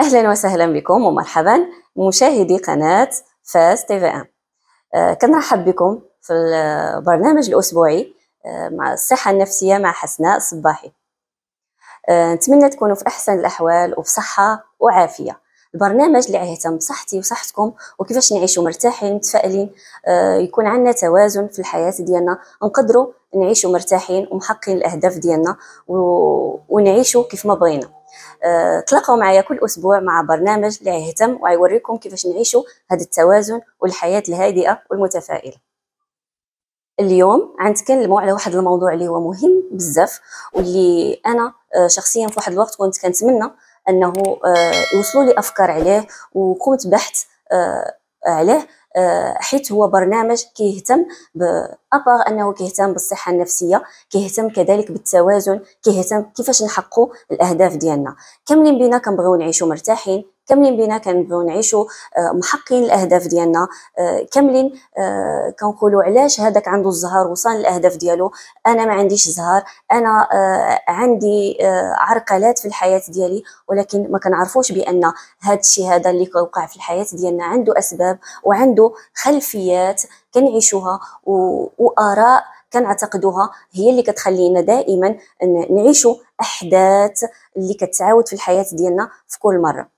اهلا وسهلا بكم ومرحبا مشاهدي قناه فاز تي في ام آه، كنرحب بكم في البرنامج الاسبوعي آه، مع الصحه النفسيه مع حسناء صباحي آه، نتمنى تكونوا في احسن الاحوال وبصحه وعافيه البرنامج اللي يهتم بصحتي وصحتكم وكيفاش نعيشوا مرتاحين متفائلين يكون عندنا توازن في الحياه ديالنا نقدروا نعيشوا مرتاحين ومحققين الاهداف ديالنا ونعيشوا كيف ما بغينا آه، تلاقوا معايا كل اسبوع مع برنامج اللي يهتم ويوريكم كيفاش نعيشوا هذا التوازن والحياه الهادئه والمتفائله اليوم غنتكلموا على واحد الموضوع اللي هو مهم بزاف واللي انا آه، شخصيا في واحد الوقت كنت كنتمنى انه آه، يوصلوا لي افكار عليه وقمت بحث عليه آه، حيت هو برنامج كيهتم بأبغ انه كيهتم بالصحه النفسيه كيهتم كذلك بالتوازن كيهتم كيفاش نحقق الاهداف ديالنا كاملين بينا كنبغيو نعيشوا مرتاحين كاملين بينا كنبغيو نعيشوا آه، محقين الاهداف ديالنا آه، كاملين آه، كنقولوا علاش هذاك عنده الزهر وصل الاهداف ديالو انا ما عنديش زهر انا عندي عرقلات في الحياه ديالي ولكن ما كنعرفوش بان هذا الشيء هذا اللي كيوقع في الحياه ديالنا عنده اسباب وعنده خلفيات كنعيشوها واراء كنعتقدوها هي اللي كتخلينا دائما نعيشوا احداث اللي كتعاود في الحياه ديالنا في كل مره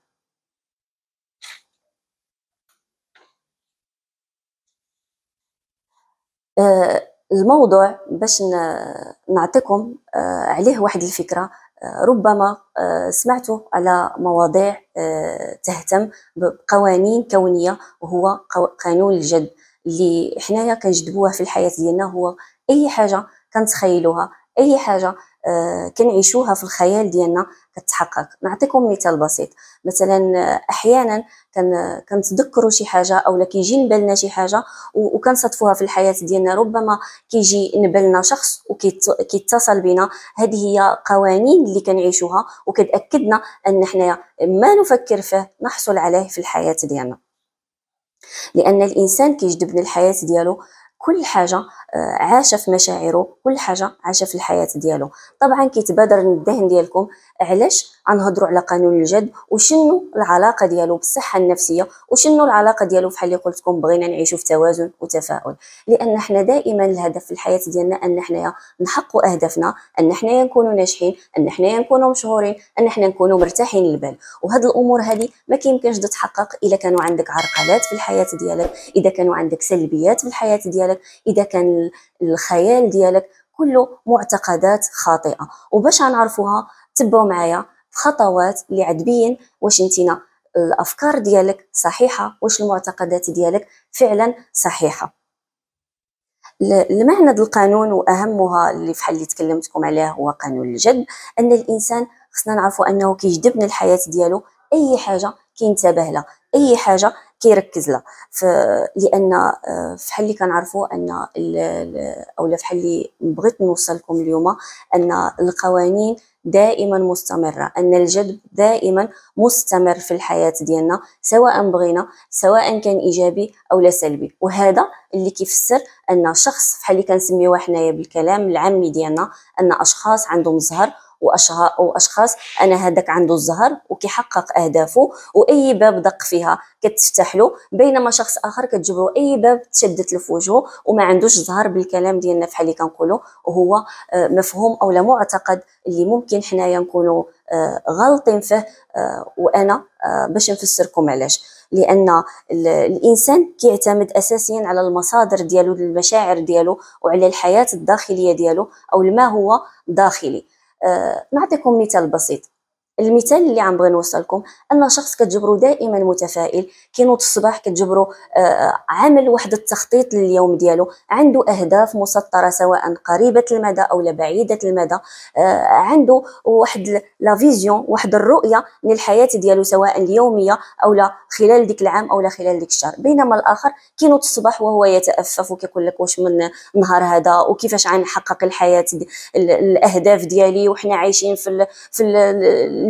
آه، الموضوع باش نعطيكم آه، عليه واحد الفكره آه، ربما سمعتوا على مواضيع تهتم بقوانين كونيه وهو قانون الجد اللي حنايا كنجدبوها في الحياه ديالنا هو اي حاجه كنتخيلوها اي حاجه آه، كنعيشوها في الخيال ديالنا كتحقق نعطيكم مثال بسيط مثلا آه، احيانا آه، كنتذكروا شي حاجه اولا كيجي نبالنا شي حاجه وكنصادفوها في الحياه ديالنا ربما كيجي نبالنا شخص وكيتصل بنا هذه هي قوانين اللي كنعيشوها وكتاكدنا ان حنايا ما نفكر فيه نحصل عليه في الحياه ديالنا لان الانسان كيجذب للحياه ديالو كل حاجه عاش في مشاعره كل حاجه عاش في الحياه ديالو طبعا كيتبادر للذهن ديالكم علاش غنهضروا على قانون الجد وشنو العلاقه ديالو بالصحه النفسيه وشنو العلاقه ديالو بحال اللي قلت لكم بغينا نعيشوا في توازن وتفاؤل لان حنا دائما الهدف في الحياه ديالنا ان حنايا نحقق اهدافنا ان حنايا نكونوا ناجحين ان حنايا نكونوا مشهورين ان حنا نكونوا مرتاحين البال وهاد الامور هذه ما كيمكنش تتحقق الا كانوا عندك عرقلات في الحياه ديالك اذا كانوا عندك سلبيات في الحياه ديالك اذا كان الخيال ديالك كله معتقدات خاطئه وباش غنعرفوها تبعوا معايا خطوات اللي غتبين واش انتنا الافكار ديالك صحيحه واش المعتقدات ديالك فعلا صحيحه المعنى ديال القانون واهمها اللي فحال اللي تكلمتكم عليه هو قانون الجذب ان الانسان خصنا نعرفوا انه كيجذب من الحياه ديالو اي حاجه كينتبه لها اي حاجه كيركز لها لان آه، فحال اللي كنعرفوا ان اولا فحال اللي بغيت نوصلكم اليوم ان القوانين دائما مستمره ان الجذب دائما مستمر في الحياه ديالنا سواء بغينا سواء كان ايجابي او لا سلبي وهذا اللي كيفسر ان شخص فحال اللي كنسميوه حنايا بالكلام العامي ديالنا ان اشخاص عندهم زهر واشخاص انا هذاك عنده الزهر وكيحقق اهدافه واي باب دق فيها كتفتح له بينما شخص اخر كتجبرو اي باب تشدت له في وجهه وما عندوش زهر بالكلام ديالنا بحال اللي كنقولوا وهو آه، مفهوم او لا معتقد اللي ممكن حنايا نكونوا آه، غالطين فيه آه، وانا باش نفسركم علاش لان الانسان كيعتمد اساسيا على المصادر ديالو المشاعر ديالو وعلى الحياه الداخليه ديالو او ما هو داخلي آه، نعطيكم مثال بسيط المثال اللي عم بغي نوصلكم ان شخص كتجبرو دائما متفائل كينوض الصباح كتجبرو آه، عامل واحد التخطيط لليوم ديالو عنده اهداف مسطره سواء قريبه المدى او بعيده المدى آه، عنده واحد لا فيزيون واحد الرؤيه للحياه ديالو سواء اليوميه او لا خلال ديك العام او لا خلال ديك الشهر بينما الاخر كينوض الصباح وهو يتأفف وكيقول لك واش من نهار هذا وكيفاش غنحقق الحياه دي الاهداف ديالي وحنا عايشين في في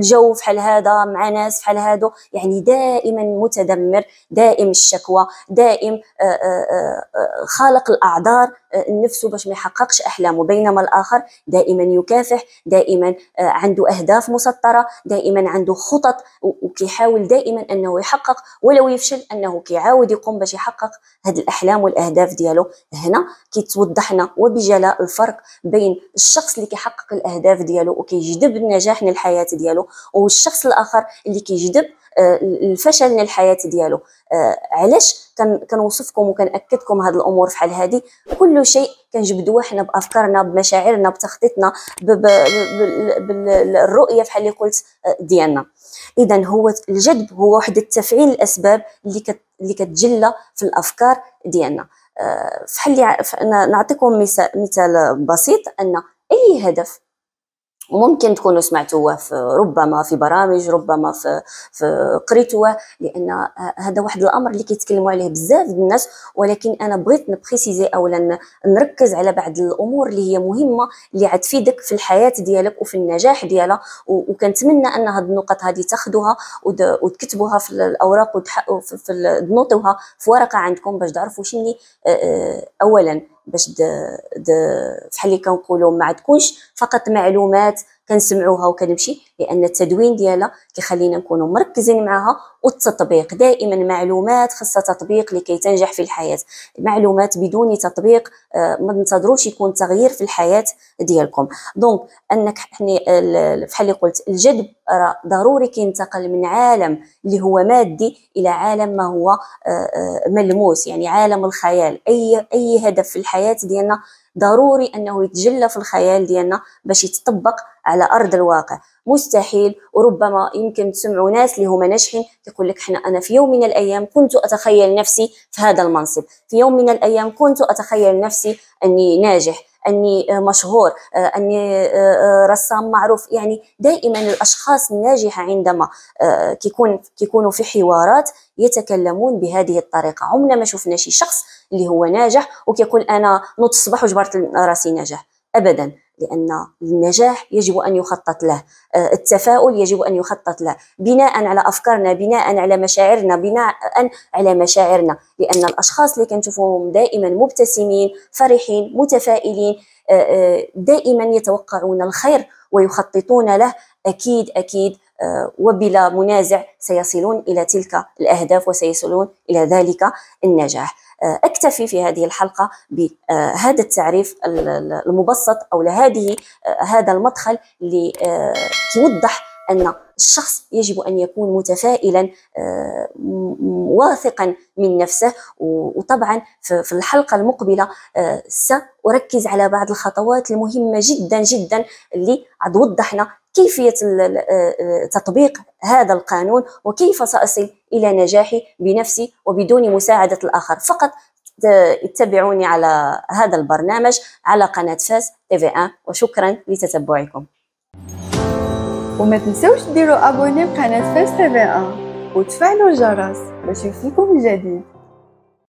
الجو فحال هذا مع ناس فحال هادو يعني دائما متدمر دائم الشكوى دائم آه، آه، آه، خالق الاعذار نفسه باش ما يحققش احلامه بينما الاخر دائما يكافح دائما عنده اهداف مسطره دائما عنده خطط وكيحاول دائما انه يحقق ولو يفشل انه كيعاود يقوم باش يحقق هاد الاحلام والاهداف ديالو هنا كيتوضح لنا وبجلاء الفرق بين الشخص اللي كيحقق الاهداف ديالو وكيجذب النجاح للحياه ديالو والشخص الاخر اللي كيجذب آه، الفشل للحياه ديالو آه، علاش كنوصفكم وكناكدكم هاد الامور فحال هادي كل شيء كنجبدوه حنا بافكارنا بمشاعرنا بتخطيطنا بالرؤيه فحال اللي قلت آه، ديالنا اذا هو الجذب هو واحد التفعيل الاسباب اللي اللي كتجلى في الافكار ديالنا فحال نعطيكم مثال بسيط ان اي هدف ممكن تكونوا سمعتوه في ربما في برامج ربما في, في قريتوه لان آه، هذا واحد الامر اللي كيتكلموا عليه بزاف الناس ولكن انا بغيت نبريسيزي اولا نركز على بعض الامور اللي هي مهمه اللي عتفيدك في الحياه ديالك وفي النجاح ديالها وكنتمنى ان هاد النقط هذه تاخذوها وتكتبوها في الاوراق وتنوطوها في ورقه عندكم باش تعرفوا شنو آه، آه، اولا باش د, د فحال اللي كنقولوا ما تكونش فقط معلومات كنسمعوها وكنمشي لان التدوين ديالها كيخلينا نكونوا مركزين معاها والتطبيق دائما معلومات خاصه تطبيق لكي تنجح في الحياه معلومات بدون تطبيق آه، ما تنتظروش يكون تغيير في الحياه ديالكم دونك انك بحال اللي قلت الجذب راه ضروري كينتقل من عالم اللي هو مادي الى عالم ما هو آه، آه، ملموس يعني عالم الخيال اي اي هدف في الحياه ديالنا ضروري انه يتجلى في الخيال ديالنا باش يتطبق على ارض الواقع مستحيل وربما يمكن تسمعوا ناس اللي هما ناجحين تقول لك حنا انا في يوم من الايام كنت اتخيل نفسي في هذا المنصب في يوم من الايام كنت اتخيل نفسي اني ناجح اني آه، مشهور آه، اني آه، رسام معروف يعني دائما الاشخاص الناجحه عندما كيكون كيكونوا في حوارات يتكلمون بهذه الطريقه عمرنا ما شفنا شي شخص اللي هو ناجح وكيقول انا نوض الصباح وجبرت راسي ناجح ابدا لأن النجاح يجب أن يخطط له آه، التفاؤل يجب أن يخطط له بناء على أفكارنا بناء على مشاعرنا بناء على مشاعرنا لأن الأشخاص اللي كنشوفوهم دائما مبتسمين فرحين متفائلين آه، آه، دائما يتوقعون الخير ويخططون له أكيد أكيد وبلا منازع سيصلون إلى تلك الأهداف وسيصلون إلى ذلك النجاح آه، اكتفي في هذه الحلقه بهذا التعريف المبسط او لهذه آه، هذا المدخل اللي آه، يوضح ان الشخص يجب ان يكون متفائلا واثقا من نفسه وطبعا في الحلقه المقبله ساركز على بعض الخطوات المهمه جدا جدا اللي عاد وضحنا كيفيه آه، آه، تطبيق هذا القانون وكيف ساصل الى نجاحي بنفسي وبدون مساعده الاخر فقط آه، اتبعوني على هذا البرنامج على قناه فاس تي في ان وشكرا لتتبعكم وما تنسوش ديروا ابوني بقناه فاس تي في ان وتفعلوا الجرس باش يوصلكم الجديد